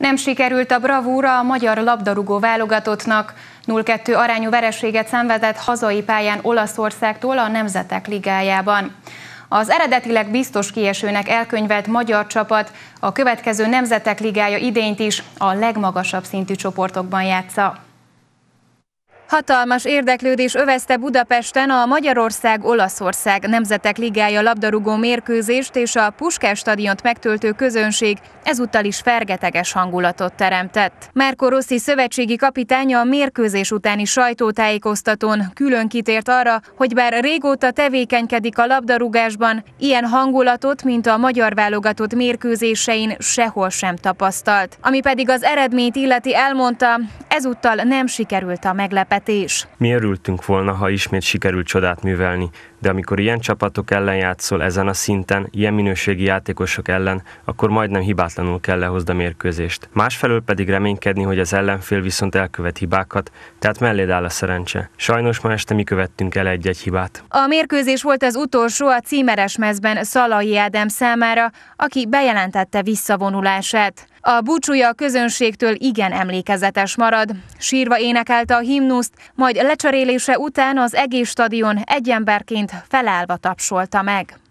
Nem sikerült a bravúra a magyar labdarúgó válogatottnak. 0-2 arányú vereséget szenvedett hazai pályán Olaszországtól a Nemzetek Ligájában. Az eredetileg biztos kiesőnek elkönyvelt magyar csapat a következő Nemzetek Ligája idényt is a legmagasabb szintű csoportokban játsza. Hatalmas érdeklődés övezte Budapesten a Magyarország-Olaszország Nemzetek Ligája labdarúgó mérkőzést és a Puskás stadiont megtöltő közönség ezúttal is fergeteges hangulatot teremtett. Márko Rossi szövetségi kapitánya a mérkőzés utáni sajtótájékoztatón külön kitért arra, hogy bár régóta tevékenykedik a labdarúgásban, ilyen hangulatot, mint a magyar válogatott mérkőzésein sehol sem tapasztalt. Ami pedig az eredményt illeti elmondta, Ezúttal nem sikerült a meglepetés. Mi örültünk volna, ha ismét sikerült csodát művelni, de amikor ilyen csapatok ellen játszol ezen a szinten, ilyen minőségi játékosok ellen, akkor majdnem hibátlanul kell lehozd a mérkőzést. Másfelől pedig reménykedni, hogy az ellenfél viszont elkövet hibákat, tehát melléd áll a szerencse. Sajnos ma este mi követtünk el egy-egy hibát. A mérkőzés volt az utolsó a címeres mezben Szalai Ádám számára, aki bejelentette visszavonulását. A búcsúja a közönségtől igen emlékezetes marad. Sírva énekelte a himnuszt, majd lecserélése után az egész stadion egy emberként felállva tapsolta meg.